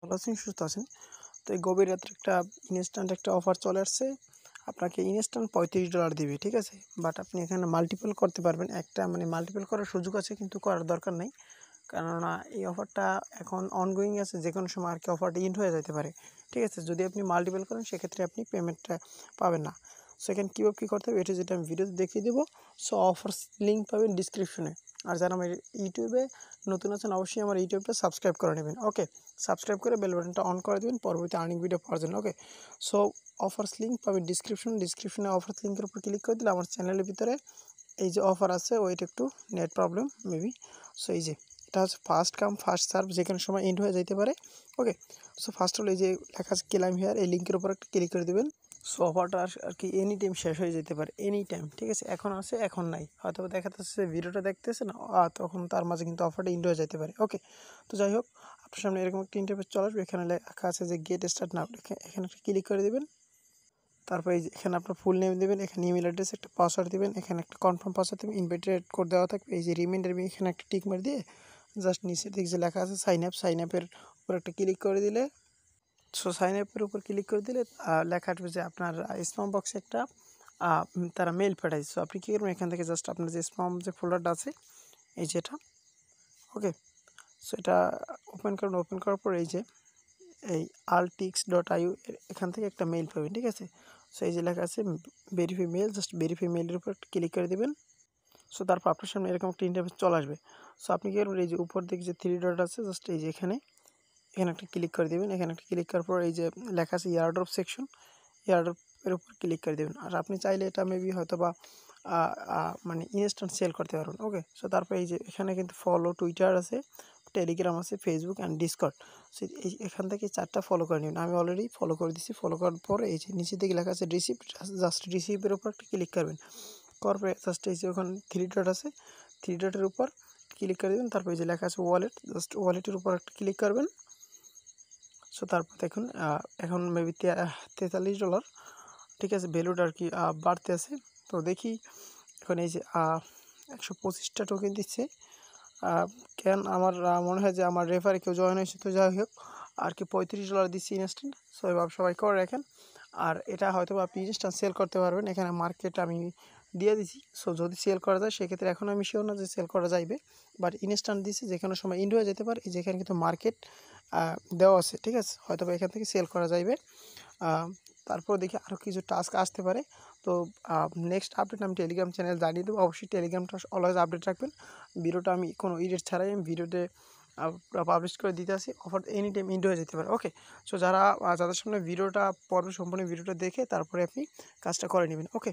ভালো আছেন সুস্থ আছেন তো এই গভীর রাত্রে একটা ইনস্ট্যান্ট একটা অফার চলে আসছে আপনাকে ইনস্ট্যান্ট পঁয়ত্রিশ ডলার দিবে ঠিক আছে বাট আপনি এখানে মাল্টিপল করতে পারবেন একটা মানে মাল্টিপল করার সুযোগ আছে কিন্তু করার দরকার নেই কেননা এই অফারটা এখন অনগোয়িং আছে যে কোনো সময় আর কি অফারটা ইন্ড হয়ে যেতে পারে ঠিক আছে যদি আপনি মাল্টিপল করেন সেক্ষেত্রে আপনি পেমেন্টটা পাবেন না সেখানে কীভাবে কী করতে হবে এটা যেটা আমি ভিডিওতে দেখিয়ে দেবো সো অফার্স লিঙ্ক পাবেন ডিসক্রিপশনে আর যারা আমার ইউটিউবে নতুন আছেন অবশ্যই আমার ইউটিউবটা সাবস্ক্রাইব করে নেবেন ওকে সাবস্ক্রাইব করে বেল বাটনটা অন করে দেবেন পরবর্তী আর্নিং ভিডিও পাওয়ার জন্য ওকে সো অফার্স লিঙ্ক পাবেন ডিসক্রিপশন ডিসক্রিপশনে অফার্স লিঙ্কের উপর ক্লিক করে দিলে আমার চ্যানেলের ভিতরে এই যে অফার আছে ওইটা একটু নেট প্রবলেম মেবি সো এই যে এটা হচ্ছে ফার্স্ট কাম ফার্স্ট সার্ভ যে কোনো সময় এন্ড হয়ে যেতে পারে ওকে সো ফার্স্ট হল এই যে লেখা আছে ক্লাইম হেয়ার এই লিঙ্কের উপর একটা ক্লিক করে দেবেন সোফাটা আর কি এনি টাইম শেষ হয়ে যেতে পারে এনি টাইম ঠিক আছে এখন আছে এখন নাই হয়তো দেখা যাচ্ছে ভিডিওটা দেখতেছে না আর তখন তার মাঝে কিন্তু অফারটা ইন্ড হয়ে যেতে পারে ওকে তো যাই হোক আপনার সামনে এরকম একটা ইন্টারভিউ চলে আসবে এখানে লেখা আছে যে গেট স্টার্ট না এখানে একটা ক্লিক করে দেবেন তারপর এই এখানে আপনার ফুল নেম দেবেন এখানে ইমেল অ্যাড্রেস একটা পাসওয়ার্ড দেবেন এখানে একটা কনফার্ম পাসওয়ার্ড দেবেন ইনভাইটেড কোড দেওয়া থাকবে এই যে রিমাইন্ডার এখানে একটা টিক মার দিয়ে জাস্ট নিচের দিকে যে লেখা আছে সাইন আপ সাইন আপের উপর একটা ক্লিক করে দিলে সো সাইন অ্যাপের উপর ক্লিক করে দিলে লেখা আসবে যে আপনার স্পাম বক্সে একটা তারা মেল পাঠাইছে সো আপনি কী করবেন এখান থেকে জাস্ট আপনার যে স্পাম যে ফোল্ডারটা আছে এই যে এটা ওকে সো এটা ওপেন করুন ওপেন করার পর এই যে এই আলটিক্স ডট আইউ এখান থেকে একটা মেল পাবেন ঠিক আছে সো এই যে লেখা আছে ভেরিফাই মেল জাস্ট ভেরিফাই মেলের উপর ক্লিক করে দেবেন সো তারপর আপনার সামনে এরকম একটা ইন্টারভিউ চলে আসবে সো আপনি কী করবেন এই যে উপর দিকে যে থ্রি ডট আছে জাস্ট এই যে এখানে এখানে একটা ক্লিক করে দেবেন এখানে একটা ক্লিক করার পর এই যে লেখা আছে ইয়ারড্রপ সেকশন ইয়ারড্রপের উপর ক্লিক করে দেবেন আর আপনি চাইলে এটা মেবি হয়তো বা মানে ইনস্ট্যান্ট সেল করতে পারবেন ওকে সো তারপর এই যে এখানে কিন্তু ফলো টুইটার আছে টেলিগ্রাম আছে ফেসবুক অ্যান্ড ডিসকর্ড সো এখান থেকে চারটা ফলো করে নিন আমি অলরেডি ফলো করে দিচ্ছি ফলো করার পর এই যে নিচে দিকে লেখা আছে রিসিপ্ট জাস্ট রিসিপ্টের উপর একটা ক্লিক করবেন করার জাস্ট এই যে ওখানে থ্রি ডট আছে থ্রি ডটের উপর ক্লিক করে দেবেন তারপর এই যে লেখা আছে ওয়ালেট জাস্ট ওয়ালেটের উপর একটা ক্লিক করবেন সো তারপর দেখুন এখন মেবি তেতাল্লিশ ডলার ঠিক আছে ভ্যালুটা আর কি বাড়তে আছে তো দেখি এখন এই যে একশো পঁচিশটা টোকেন দিচ্ছে কেন আমার মনে হয় যে আমার রেফারে কেউ জয়েন হয়েছে তো যাই হোক আর কি পঁয়ত্রিশ ডলার দিচ্ছি ইনস্ট্যান্ট সো এবার সবাই করে রাখেন আর এটা হয়তো বা আপনি ইনস্ট্যান্ট সেল করতে পারবেন এখানে মার্কেট আমি দিয়ে দিছি সো যদি সেল করা যায় সেক্ষেত্রে এখন আমি শিওর না যে সেল করা যাইবে বাট ইনস্ট্যান্ট দিচ্ছি যে কোনো সময় ইন্ডিয়া যেতে পারে যেখানে কিন্তু মার্কেট দেওয়া আছে ঠিক আছে হয়তো এখান থেকে সেল করা যাইবে তারপর দেখি আরও কিছু টাস্ক আসতে পারে তো নেক্সট আপডেট আমি টেলিগ্রাম চ্যানেল জানিয়ে দেবো অবশ্যই টেলিগ্রামটা অলওয়েজ আপডেট রাখবেন ভিডিওটা আমি কোনো ইডিট ছাড়াই আমি ভিডিওতে পাবলিশ করে দিতে আসি অফার এনি টাইম ইন্ড হয়ে যেতে পারে ওকে সো যারা যাদের সামনে ভিডিওটা পর্ব সম্পূর্ণ ভিডিওটা দেখে তারপরে আপনি কাজটা করে নেবেন ওকে